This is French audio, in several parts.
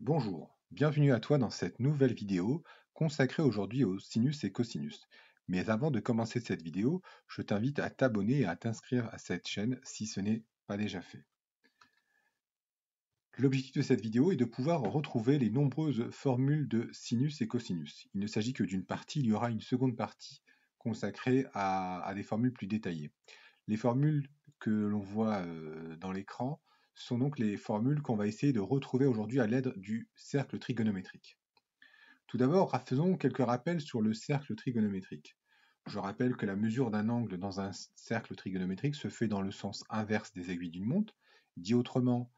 Bonjour, bienvenue à toi dans cette nouvelle vidéo consacrée aujourd'hui aux sinus et cosinus. Mais avant de commencer cette vidéo, je t'invite à t'abonner et à t'inscrire à cette chaîne si ce n'est pas déjà fait. L'objectif de cette vidéo est de pouvoir retrouver les nombreuses formules de sinus et cosinus. Il ne s'agit que d'une partie, il y aura une seconde partie consacrée à, à des formules plus détaillées. Les formules que l'on voit euh, dans l'écran sont donc les formules qu'on va essayer de retrouver aujourd'hui à l'aide du cercle trigonométrique. Tout d'abord, faisons quelques rappels sur le cercle trigonométrique. Je rappelle que la mesure d'un angle dans un cercle trigonométrique se fait dans le sens inverse des aiguilles d'une montre. Dit autrement,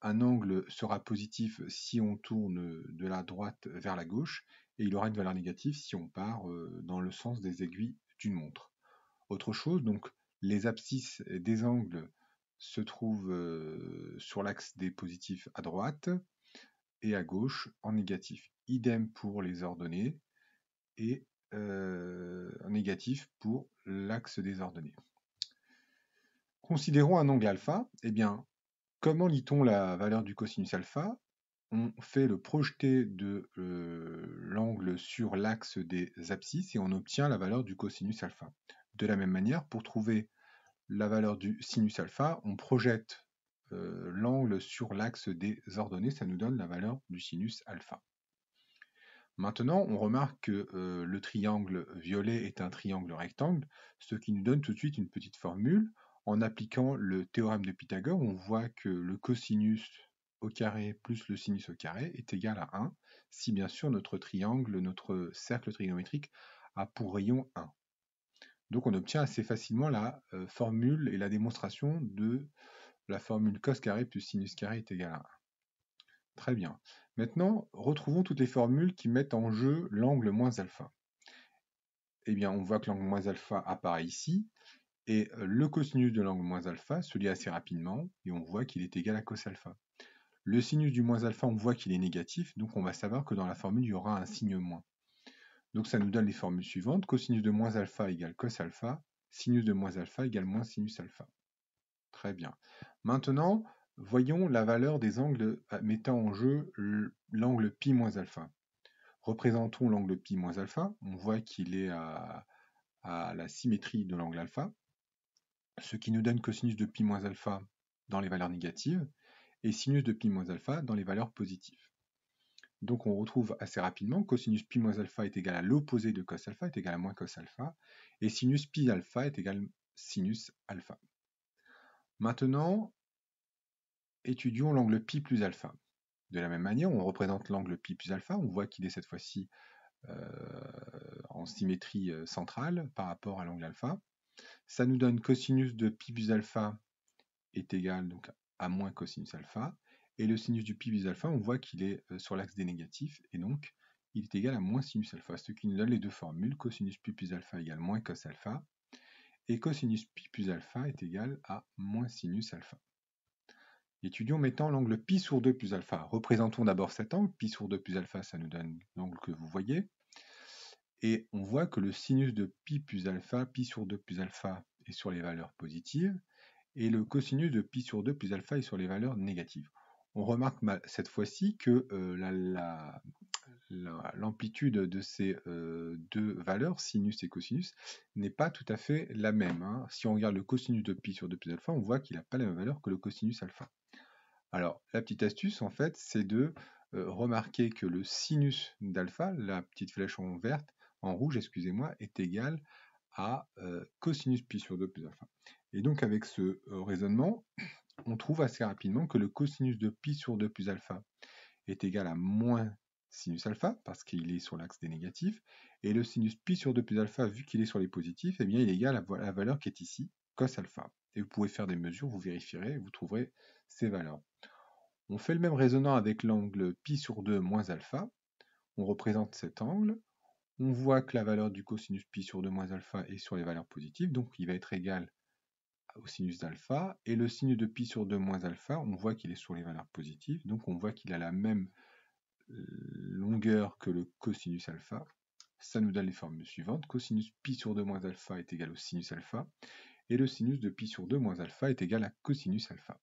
un angle sera positif si on tourne de la droite vers la gauche et il aura une valeur négative si on part euh, dans le sens des aiguilles d'une montre. Autre chose, donc les abscisses des angles se trouve euh, sur l'axe des positifs à droite et à gauche en négatif. Idem pour les ordonnées et euh, négatif pour l'axe des ordonnées. Considérons un angle alpha. Eh bien, comment lit-on la valeur du cosinus alpha On fait le projeté de euh, l'angle sur l'axe des abscisses et on obtient la valeur du cosinus alpha. De la même manière, pour trouver la valeur du sinus alpha, on projette euh, l'angle sur l'axe des ordonnées, ça nous donne la valeur du sinus alpha. Maintenant, on remarque que euh, le triangle violet est un triangle rectangle, ce qui nous donne tout de suite une petite formule. En appliquant le théorème de Pythagore, on voit que le cosinus au carré plus le sinus au carré est égal à 1, si bien sûr notre triangle, notre cercle trigonométrique a pour rayon 1. Donc on obtient assez facilement la euh, formule et la démonstration de la formule cos carré plus sinus carré est égal à 1. Très bien. Maintenant, retrouvons toutes les formules qui mettent en jeu l'angle moins alpha. Eh bien, on voit que l'angle moins alpha apparaît ici, et euh, le cosinus de l'angle moins alpha se lit assez rapidement, et on voit qu'il est égal à cos alpha. Le sinus du moins alpha, on voit qu'il est négatif, donc on va savoir que dans la formule, il y aura un signe moins. Donc ça nous donne les formules suivantes. Cosinus de moins alpha égale cos alpha. Sinus de moins alpha égale moins sinus alpha. Très bien. Maintenant, voyons la valeur des angles euh, mettant en jeu l'angle pi moins alpha. Représentons l'angle pi moins alpha. On voit qu'il est à, la symétrie de l'angle alpha, ce qui nous donne cosinus de pi moins alpha dans les valeurs négatives et sinus de pi moins alpha dans les valeurs positives. Donc on retrouve assez rapidement cosinus pi moins alpha est égal à l'opposé de cos alpha est égal à moins cos alpha, et sinus pi alpha est égal à sinus alpha. Maintenant, étudions l'angle pi plus alpha. De la même manière, on représente l'angle pi plus alpha, on voit qu'il est cette fois-ci euh, en symétrie euh, centrale par rapport à l'angle alpha. Ça nous donne cosinus de pi plus alpha est égal donc à moins cosinus alpha, et le sinus du pi plus alpha, on voit qu'il est euh, sur l'axe des négatifs, et donc il est égal à moins sinus alpha, ce qui nous donne les deux formules, cosinus pi plus alpha égale moins cos alpha, et cosinus pi plus alpha est égal à moins sinus alpha. Étudions maintenant l'angle pi sur 2 plus alpha. Représentons d'abord cet angle, pi sur 2 plus alpha, ça nous donne l'angle que vous voyez. Et on voit que le sinus de pi plus alpha, pi sur 2 plus alpha est sur les valeurs positives, et le cosinus de pi sur 2 plus alpha est sur les valeurs négatives on remarque cette fois-ci que euh, l'amplitude de ces euh, deux valeurs, sinus et cosinus, n'est pas tout à fait la même. Hein. Si on regarde le cosinus de pi sur 2 plus alpha, on voit qu'il n'a pas la même valeur que le cosinus alpha. Alors, la petite astuce, en fait, c'est de euh, remarquer que le sinus d'alpha, la petite flèche en verte, en rouge, excusez-moi, est égal à cosinus pi sur 2 plus alpha. Et donc, avec ce raisonnement, on trouve assez rapidement que le cosinus de pi sur 2 plus alpha est égal à moins sinus alpha, parce qu'il est sur l'axe des négatifs, et le sinus pi sur 2 plus alpha, vu qu'il est sur les positifs, et eh bien, il est égal à la valeur qui est ici, cos alpha. Et vous pouvez faire des mesures, vous vérifierez, vous trouverez ces valeurs. On fait le même raisonnement avec l'angle pi sur 2 moins alpha. On représente cet angle. On voit que la valeur du cosinus pi sur 2 moins alpha est sur les valeurs positives, donc il va être égal au sinus alpha et le sinus de pi sur 2 moins alpha, on voit qu'il est sur les valeurs positives, donc on voit qu'il a la même euh, longueur que le cosinus alpha. Ça nous donne les formules suivantes, cosinus pi sur 2 moins alpha est égal au sinus alpha, et le sinus de pi sur 2 moins alpha est égal à cosinus alpha.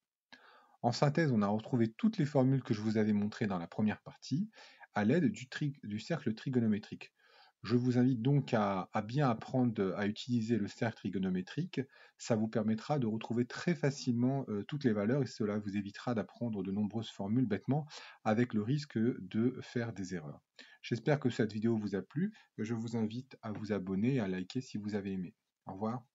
En synthèse, on a retrouvé toutes les formules que je vous avais montrées dans la première partie à l'aide du cercle trigonométrique. Je vous invite donc à, bien apprendre à utiliser le cercle trigonométrique. Ça vous permettra de retrouver très facilement euh, toutes les valeurs et cela vous évitera d'apprendre de nombreuses formules bêtement avec le risque de faire des erreurs. J'espère que cette vidéo vous a plu. Je vous invite à vous abonner et à liker si vous avez aimé. Au revoir.